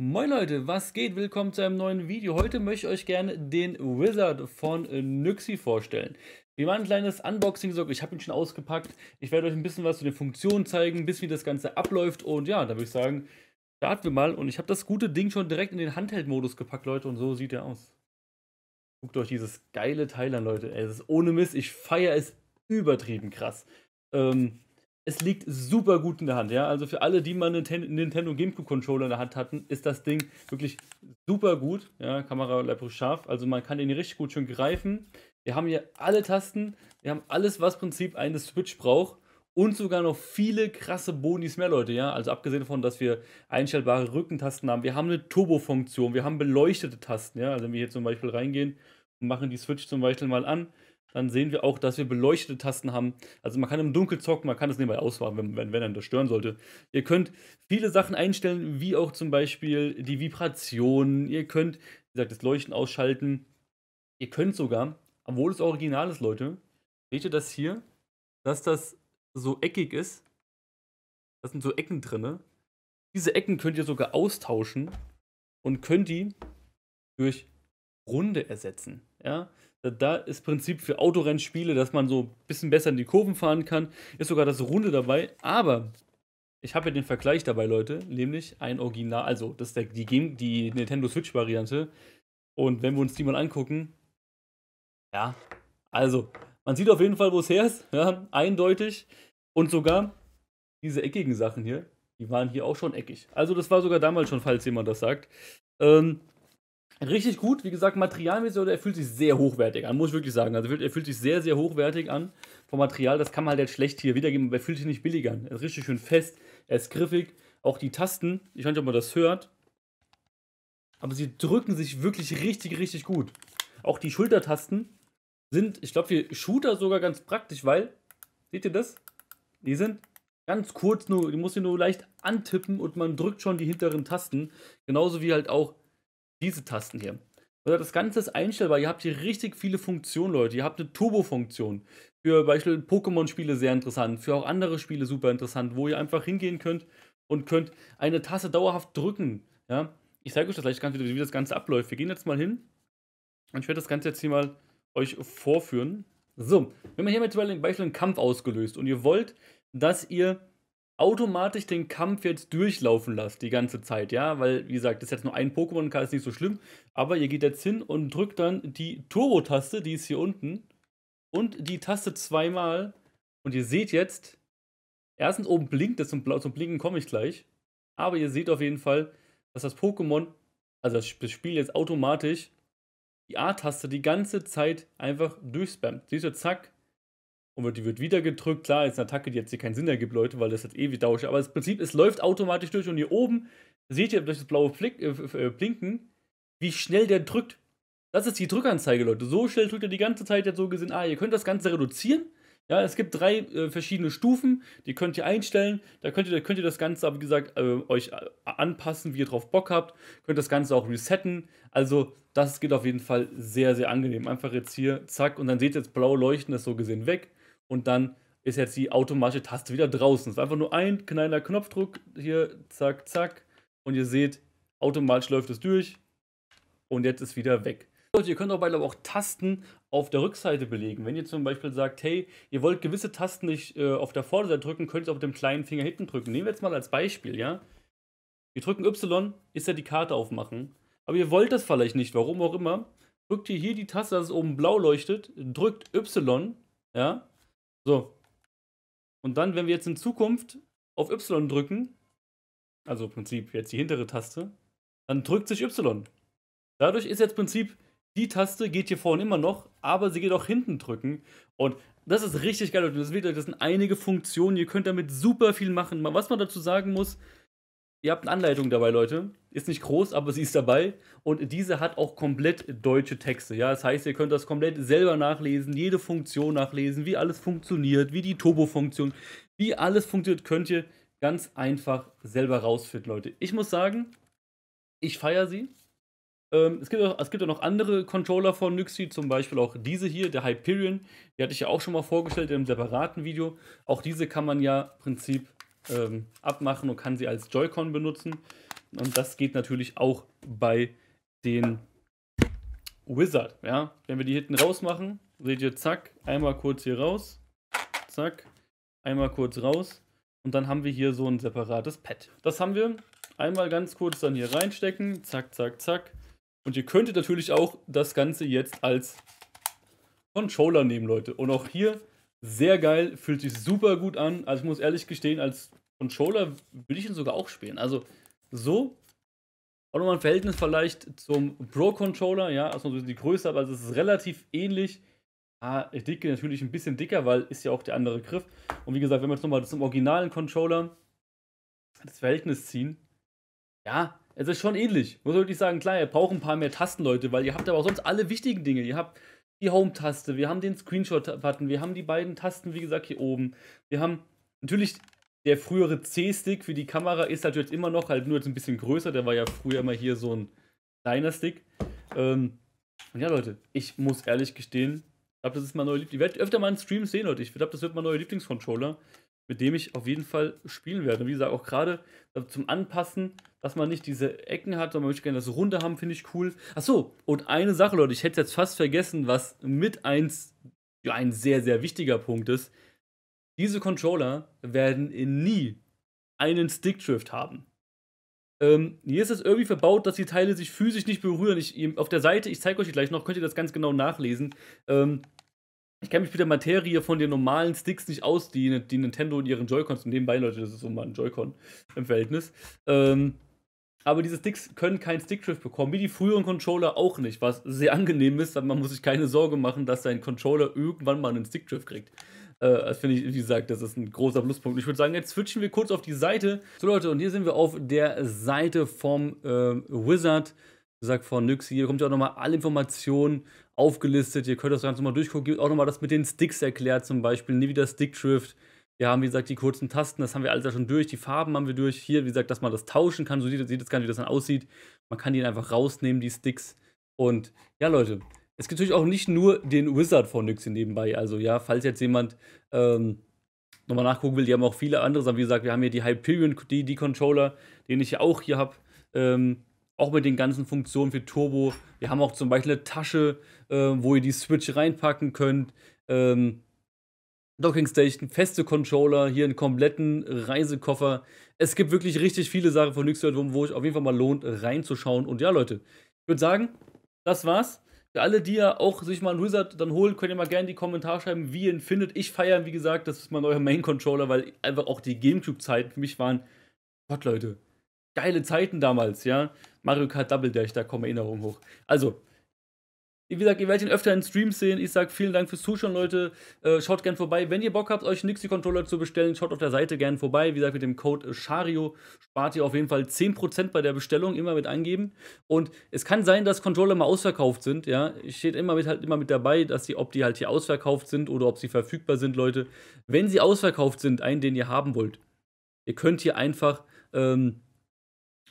Moin Leute, was geht? Willkommen zu einem neuen Video. Heute möchte ich euch gerne den Wizard von Nuxi vorstellen. Wir machen ein kleines Unboxing, so ich habe ihn schon ausgepackt. Ich werde euch ein bisschen was zu den Funktionen zeigen, bis wie das Ganze abläuft und ja, da würde ich sagen, starten wir mal. Und ich habe das gute Ding schon direkt in den Handheld-Modus gepackt, Leute, und so sieht er aus. Guckt euch dieses geile Teil an, Leute. es ist ohne Mist, ich feiere es übertrieben krass. Ähm, es liegt super gut in der Hand. Ja? Also für alle, die mal einen Nintendo GameCube Controller in der Hand hatten, ist das Ding wirklich super gut. Ja? Kamera läppisch scharf. Also man kann ihn richtig gut schön greifen. Wir haben hier alle Tasten. Wir haben alles, was Prinzip eine Switch braucht. Und sogar noch viele krasse Bonis mehr, Leute, ja. Also abgesehen davon, dass wir einstellbare Rückentasten haben. Wir haben eine Turbo-Funktion, wir haben beleuchtete Tasten, ja. Also wenn wir hier zum Beispiel reingehen und machen die Switch zum Beispiel mal an, dann sehen wir auch, dass wir beleuchtete Tasten haben. Also man kann im Dunkel zocken, man kann es nebenbei ausfahren, wenn, wenn, wenn dann das stören sollte. Ihr könnt viele Sachen einstellen, wie auch zum Beispiel die Vibrationen. Ihr könnt, wie gesagt, das Leuchten ausschalten. Ihr könnt sogar, obwohl es original ist, Leute, seht ihr das hier, dass das so eckig ist. Das sind so Ecken drinne. Diese Ecken könnt ihr sogar austauschen und könnt die durch Runde ersetzen. Ja, da ist Prinzip für Autorennspiele, dass man so ein bisschen besser in die Kurven fahren kann, ist sogar das Runde dabei. Aber ich habe ja den Vergleich dabei, Leute, nämlich ein Original, also das ist der, die, Game, die Nintendo Switch-Variante. Und wenn wir uns die mal angucken, ja, also man sieht auf jeden Fall, wo es her ist, ja, eindeutig. Und sogar diese eckigen Sachen hier, die waren hier auch schon eckig. Also das war sogar damals schon, falls jemand das sagt. Ähm, Richtig gut, wie gesagt, materialmäßig, oder er fühlt sich sehr hochwertig an, muss ich wirklich sagen. Also er fühlt sich sehr, sehr hochwertig an vom Material. Das kann man halt jetzt schlecht hier wiedergeben, aber er fühlt sich nicht billig an. Er ist richtig schön fest, er ist griffig. Auch die Tasten, ich weiß nicht, ob man das hört, aber sie drücken sich wirklich richtig, richtig gut. Auch die Schultertasten sind, ich glaube, für Shooter sogar ganz praktisch, weil, seht ihr das? Die sind ganz kurz, nur, die muss ihr nur leicht antippen und man drückt schon die hinteren Tasten. Genauso wie halt auch diese Tasten hier. Oder das Ganze ist einstellbar. Ihr habt hier richtig viele Funktionen, Leute. Ihr habt eine Turbo-Funktion. Für beispielsweise Pokémon-Spiele sehr interessant. Für auch andere Spiele super interessant, wo ihr einfach hingehen könnt und könnt eine Tasse dauerhaft drücken. Ja? Ich zeige euch das gleich ganz wieder, wie das Ganze abläuft. Wir gehen jetzt mal hin und ich werde das Ganze jetzt hier mal euch vorführen. So, wenn man hier mit zum Beispiel einen Kampf ausgelöst und ihr wollt, dass ihr automatisch den Kampf jetzt durchlaufen lasst, die ganze Zeit, ja, weil, wie gesagt, das ist jetzt nur ein Pokémon, kann es nicht so schlimm, aber ihr geht jetzt hin und drückt dann die Turbo-Taste, die ist hier unten, und die Taste zweimal und ihr seht jetzt, erstens oben blinkt es, zum, zum Blinken komme ich gleich, aber ihr seht auf jeden Fall, dass das Pokémon, also das Spiel jetzt automatisch die A-Taste die ganze Zeit einfach durchspammt. Siehst du, zack, und wird, die wird wieder gedrückt. Klar, ist eine Attacke, die jetzt hier keinen Sinn ergibt, Leute, weil das jetzt ewig dauert. Aber das Prinzip, es läuft automatisch durch und hier oben seht ihr durch das blaue Flick, äh, äh Blinken, wie schnell der drückt. Das ist die Drückanzeige, Leute. So schnell drückt er die ganze Zeit jetzt so gesehen. Ah, ihr könnt das Ganze reduzieren ja, es gibt drei äh, verschiedene Stufen, die könnt ihr einstellen. Da könnt ihr, könnt ihr das Ganze, wie gesagt, äh, euch äh, anpassen, wie ihr drauf Bock habt. Könnt das Ganze auch resetten. Also, das geht auf jeden Fall sehr, sehr angenehm. Einfach jetzt hier, zack, und dann seht ihr jetzt blau leuchten, das so gesehen weg. Und dann ist jetzt die automatische Taste wieder draußen. Es war einfach nur ein kleiner Knopfdruck hier, zack, zack. Und ihr seht, automatisch läuft es durch. Und jetzt ist wieder weg. Leute, ihr könnt auch aber auch Tasten auf der Rückseite belegen. Wenn ihr zum Beispiel sagt, hey, ihr wollt gewisse Tasten nicht äh, auf der Vorderseite drücken, könnt ihr es auf dem kleinen Finger hinten drücken. Nehmen wir jetzt mal als Beispiel, ja. Wir drücken Y, ist ja die Karte aufmachen. Aber ihr wollt das vielleicht nicht, warum auch immer. Drückt ihr hier die Taste, dass es oben blau leuchtet, drückt Y, ja. So. Und dann, wenn wir jetzt in Zukunft auf Y drücken, also im Prinzip jetzt die hintere Taste, dann drückt sich Y. Dadurch ist jetzt im Prinzip die Taste geht hier vorne immer noch, aber sie geht auch hinten drücken. Und das ist richtig geil, Leute. Das, das sind einige Funktionen. Ihr könnt damit super viel machen. Was man dazu sagen muss, ihr habt eine Anleitung dabei, Leute. Ist nicht groß, aber sie ist dabei. Und diese hat auch komplett deutsche Texte. Ja, das heißt, ihr könnt das komplett selber nachlesen, jede Funktion nachlesen, wie alles funktioniert, wie die Turbo-Funktion, wie alles funktioniert, könnt ihr ganz einfach selber rausfinden, Leute. Ich muss sagen, ich feiere sie. Ähm, es, gibt auch, es gibt auch noch andere Controller von Nuxi, zum Beispiel auch diese hier, der Hyperion. Die hatte ich ja auch schon mal vorgestellt in einem separaten Video. Auch diese kann man ja im Prinzip ähm, abmachen und kann sie als Joy-Con benutzen. Und das geht natürlich auch bei den Wizard. Ja? Wenn wir die hinten rausmachen, seht ihr, zack, einmal kurz hier raus, zack, einmal kurz raus. Und dann haben wir hier so ein separates Pad. Das haben wir einmal ganz kurz dann hier reinstecken, zack, zack, zack. Und ihr könntet natürlich auch das Ganze jetzt als Controller nehmen, Leute. Und auch hier sehr geil, fühlt sich super gut an. Also ich muss ehrlich gestehen, als Controller würde ich ihn sogar auch spielen. Also so auch nochmal ein Verhältnis vielleicht zum Pro-Controller, ja, also die Größe, aber also es ist relativ ähnlich. Ah, dicke natürlich ein bisschen dicker, weil ist ja auch der andere Griff. Und wie gesagt, wenn wir jetzt nochmal zum originalen Controller das Verhältnis ziehen, ja, es ist schon ähnlich. Muss wirklich sagen, klar, ihr braucht ein paar mehr Tasten, Leute, weil ihr habt aber auch sonst alle wichtigen Dinge. Ihr habt die Home-Taste, wir haben den Screenshot-Button, wir haben die beiden Tasten, wie gesagt, hier oben. Wir haben natürlich der frühere C-Stick für die Kamera ist halt jetzt immer noch halt nur jetzt ein bisschen größer. Der war ja früher immer hier so ein kleiner Stick. Ähm, und ja, Leute, ich muss ehrlich gestehen, ich glaube, das ist mein neuer Lieblings. Ich werde öfter mal in Streams sehen, Leute. Ich glaube, das wird mein neuer Lieblingscontroller mit dem ich auf jeden Fall spielen werde. Und wie gesagt, auch gerade äh, zum Anpassen, dass man nicht diese Ecken hat, sondern man möchte gerne das Runde haben, finde ich cool. Achso, und eine Sache, Leute, ich hätte jetzt fast vergessen, was mit eins, ja, ein sehr, sehr wichtiger Punkt ist. Diese Controller werden nie einen Stickdrift haben. Ähm, hier ist es irgendwie verbaut, dass die Teile sich physisch nicht berühren. Ich, auf der Seite, ich zeige euch gleich noch, könnt ihr das ganz genau nachlesen. Ähm, ich kenne mich mit der Materie von den normalen Sticks nicht aus, die, die Nintendo in ihren Joy-Cons, und nebenbei, Leute, das ist so mal ein Joy-Con im Verhältnis. Ähm, aber diese Sticks können keinen Stickdrift bekommen, wie die früheren Controller auch nicht, was sehr angenehm ist, aber man muss sich keine Sorge machen, dass sein Controller irgendwann mal einen Stickdrift kriegt. Äh, das finde ich, wie gesagt, das ist ein großer Pluspunkt. Ich würde sagen, jetzt switchen wir kurz auf die Seite. So Leute, und hier sind wir auf der Seite vom äh, Wizard gesagt, von Nyx. Hier kommt ja auch nochmal alle Informationen aufgelistet. Ihr könnt das Ganze nochmal durchgucken. Gibt auch nochmal das mit den Sticks erklärt, zum Beispiel. Nie wieder Stickdrift. Wir haben, wie gesagt, die kurzen Tasten, das haben wir alles da schon durch. Die Farben haben wir durch. Hier, wie gesagt, dass man das tauschen kann. So sieht, sieht das Ganze, wie das dann aussieht. Man kann die dann einfach rausnehmen, die Sticks. Und ja, Leute, es gibt natürlich auch nicht nur den Wizard von Nyx nebenbei. Also, ja, falls jetzt jemand. Ähm, nochmal nachgucken will, die haben auch viele andere Sachen. Wie gesagt, wir haben hier die Hyperion, die, die Controller, den ich ja auch hier habe. Ähm, auch mit den ganzen Funktionen für Turbo. Wir haben auch zum Beispiel eine Tasche, äh, wo ihr die Switch reinpacken könnt. Ähm, Docking Station, feste Controller, hier einen kompletten Reisekoffer. Es gibt wirklich richtig viele Sachen von Nixdom, wo es auf jeden Fall mal lohnt, reinzuschauen. Und ja, Leute, ich würde sagen, das war's. Für alle, die ja auch sich mal einen Wizard dann holen, könnt ihr mal gerne in die Kommentare schreiben, wie ihr ihn findet. Ich feiere, wie gesagt, das ist mein neuer Main-Controller, weil einfach auch die Gamecube-Zeiten für mich waren. Gott, Leute, geile Zeiten damals, ja. Mario Kart Double Dash, da kommen Erinnerungen hoch. Also, wie gesagt, ihr werdet ihn öfter in Streams sehen. Ich sage vielen Dank fürs Zuschauen, Leute. Äh, schaut gern vorbei. Wenn ihr Bock habt, euch Nixie-Controller zu bestellen, schaut auf der Seite gern vorbei. Wie gesagt, mit dem Code äh, Shario spart ihr auf jeden Fall 10% bei der Bestellung. Immer mit angeben. Und es kann sein, dass Controller mal ausverkauft sind. Ja, steht immer mit, halt immer mit dabei, dass die, ob die halt hier ausverkauft sind oder ob sie verfügbar sind, Leute. Wenn sie ausverkauft sind, einen, den ihr haben wollt, ihr könnt hier einfach ähm,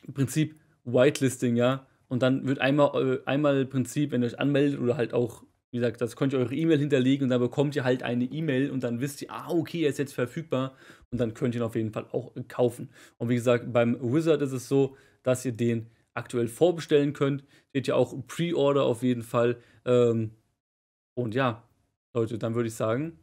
im Prinzip Whitelisting, ja. Und dann wird einmal, äh, einmal im Prinzip, wenn ihr euch anmeldet oder halt auch, wie gesagt, das könnt ihr eure E-Mail hinterlegen und dann bekommt ihr halt eine E-Mail und dann wisst ihr, ah, okay, er ist jetzt verfügbar und dann könnt ihr ihn auf jeden Fall auch äh, kaufen. Und wie gesagt, beim Wizard ist es so, dass ihr den aktuell vorbestellen könnt. Seht ihr auch Pre-Order auf jeden Fall. Ähm, und ja, Leute, dann würde ich sagen,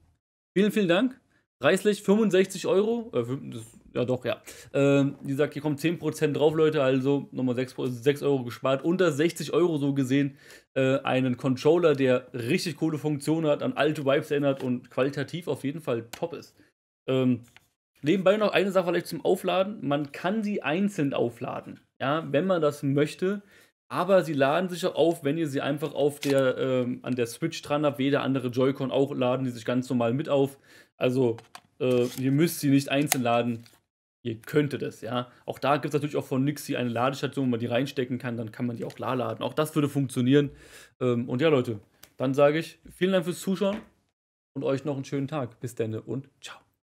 vielen, vielen Dank Preislich 65 Euro. Äh, das, ja, doch, ja. Ähm, die sagt, hier kommen 10% drauf, Leute. Also nochmal 6, 6 Euro gespart. Unter 60 Euro so gesehen äh, einen Controller, der richtig coole Funktionen hat, an alte Vibes erinnert und qualitativ auf jeden Fall top ist. Ähm, nebenbei noch eine Sache vielleicht zum Aufladen. Man kann sie einzeln aufladen. Ja, wenn man das möchte. Aber sie laden sich auch auf, wenn ihr sie einfach auf der, ähm, an der Switch dran habt, Jeder andere Joy-Con auch laden die sich ganz normal mit auf. Also äh, ihr müsst sie nicht einzeln laden. Ihr könntet es, ja. Auch da gibt es natürlich auch von Nixie eine Ladestation, wo man die reinstecken kann, dann kann man die auch klar laden. Auch das würde funktionieren. Ähm, und ja, Leute, dann sage ich vielen Dank fürs Zuschauen und euch noch einen schönen Tag. Bis dann und ciao.